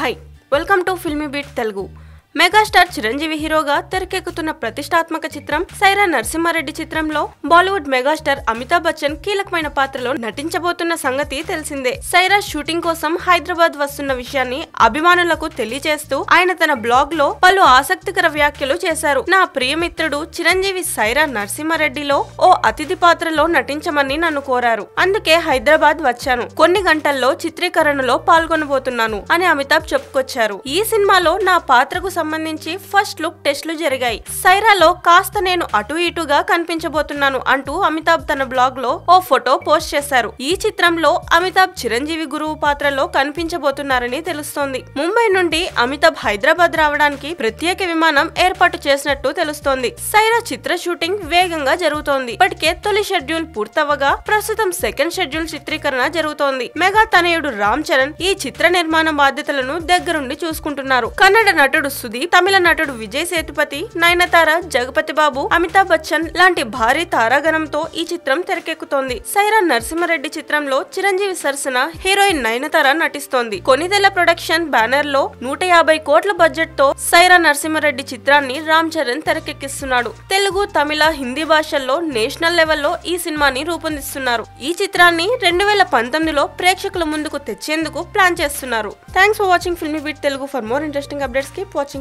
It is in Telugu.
high welcome to filmy beat Telugu megastar Chiranjeevi హీరోగా తెరకెక్కుతున్న ప్రతిష్టాత్మక చిత్రం సైరా నరసింహారెడ్డి చిత్రంలో బాలీవుడ్ మెగాస్టార్ అమితాబ్ బచ్చన్ కీలకమైన పాత్రలో నటించబోతున్న సంగతి తెలిసిందే సైరా షూటింగ్ కోసం హైదరాబాద్ వస్తున్న విషయాన్ని అభిమానులకు తెలియజేస్తూ ఆయన తన బ్లాగ్ లో పలు ఆసక్తికర వ్యాఖ్యలు చేశారు నా ప్రియమిత్రుడు చిరంజీవి సైరా నరసింహారెడ్డిలో ఓ అతిథి పాత్రలో నటించమని నన్ను కోరారు అందుకే హైదరాబాద్ వచ్చాను కొన్ని గంటల్లో చిత్రీకరణలో పాల్గొనబోతున్నాను అని అమితాబ్ చెప్పుకొచ్చారు ఈ సినిమాలో నా పాత్రకు సంబంధించి ఫస్ట్ లుక్ టెస్ట్లు జరిగాయి సైరాలో కాస్త నేను అటు ఇటుగా కనిపించబోతున్నాను అంటూ అమితాబ్ తన బ్లాగ్ లో ఓ ఫోటో పోస్ట్ చేశారు ఈ చిత్రంలో అమితాబ్ చిరంజీవి గురువు పాత్రలో కనిపించబోతున్నారని తెలుస్తోంది ముంబై నుండి అమితాబ్ హైదరాబాద్ రావడానికి ప్రత్యేక విమానం ఏర్పాటు చేసినట్టు తెలుస్తోంది సైరా చిత్ర షూటింగ్ వేగంగా జరుగుతోంది ఇప్పటికే తొలి షెడ్యూల్ పూర్తవగా ప్రస్తుతం సెకండ్ షెడ్యూల్ చిత్రీకరణ జరుగుతోంది మెగా తనయుడు రామ్ చరణ్ ఈ చిత్ర నిర్మాణ బాధ్యతలను దగ్గరుండి చూసుకుంటున్నారు కన్నడ నటుడు వస్తుంది తమిళ నటుడు విజయ్ సేతుపతి నయనతార జగపతి బాబు అమితాబ్ బచ్చన్ లాంటి భారీ తారాగణంతో ఈ చిత్రం తెరకెక్కుతోంది సైరా నరసింహారెడ్డి చిత్రంలో చిరంజీవి సరసన హీరోయిన్ నయనతార నటిస్తోంది కొనిదెల ప్రొడక్షన్ బ్యానర్ లో నూట యాభై కోట్ల బడ్జెట్ తో సైరా నరసింహారెడ్డి చిత్రాన్ని రామ్ చరణ్ తెరకెక్కిస్తున్నాడు తెలుగు తమిళ హిందీ భాషల్లో నేషనల్ లెవెల్లో ఈ సినిమాని రూపొందిస్తున్నారు ఈ చిత్రాన్ని రెండు వేల పంతొమ్మిదిలో ప్రేక్షకుల ముందుకు తెచ్చేందుకు ప్లాన్ చేస్తున్నారు thanks for watching filmy beat Telugu for more interesting updates keep watching